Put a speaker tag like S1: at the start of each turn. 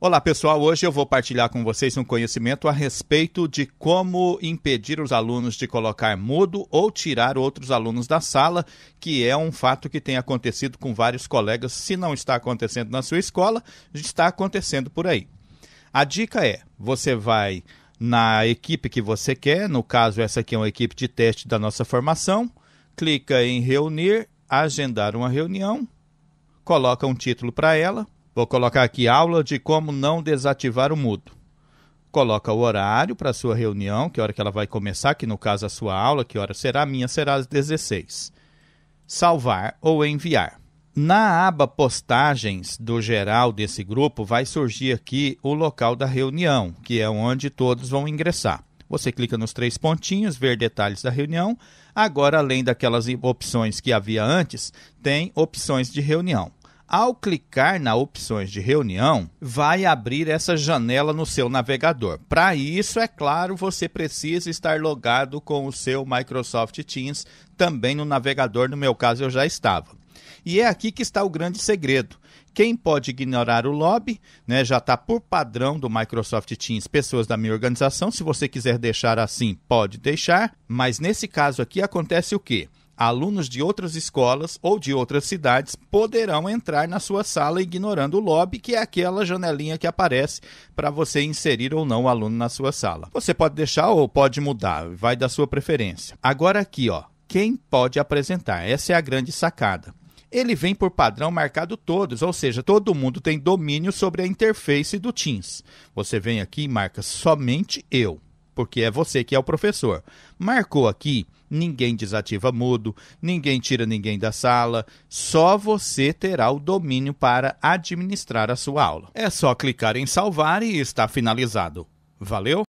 S1: Olá pessoal, hoje eu vou partilhar com vocês um conhecimento a respeito de como impedir os alunos de colocar mudo ou tirar outros alunos da sala, que é um fato que tem acontecido com vários colegas. Se não está acontecendo na sua escola, está acontecendo por aí. A dica é: você vai na equipe que você quer, no caso, essa aqui é uma equipe de teste da nossa formação, clica em reunir, agendar uma reunião, coloca um título para ela Vou colocar aqui aula de como não desativar o mudo. Coloca o horário para a sua reunião, que hora que ela vai começar, que no caso a sua aula, que hora será, a minha será às 16. Salvar ou enviar. Na aba postagens do geral desse grupo vai surgir aqui o local da reunião, que é onde todos vão ingressar. Você clica nos três pontinhos, ver detalhes da reunião. Agora, além daquelas opções que havia antes, tem opções de reunião. Ao clicar na opções de reunião, vai abrir essa janela no seu navegador. Para isso, é claro, você precisa estar logado com o seu Microsoft Teams, também no navegador, no meu caso eu já estava. E é aqui que está o grande segredo. Quem pode ignorar o lobby, né, já está por padrão do Microsoft Teams, pessoas da minha organização. Se você quiser deixar assim, pode deixar. Mas nesse caso aqui acontece o quê? alunos de outras escolas ou de outras cidades poderão entrar na sua sala ignorando o lobby, que é aquela janelinha que aparece para você inserir ou não o aluno na sua sala. Você pode deixar ou pode mudar, vai da sua preferência. Agora aqui, ó, quem pode apresentar? Essa é a grande sacada ele vem por padrão marcado todos, ou seja, todo mundo tem domínio sobre a interface do Teams. Você vem aqui e marca somente eu porque é você que é o professor. Marcou aqui, ninguém desativa mudo, ninguém tira ninguém da sala, só você terá o domínio para administrar a sua aula. É só clicar em salvar e está finalizado. Valeu?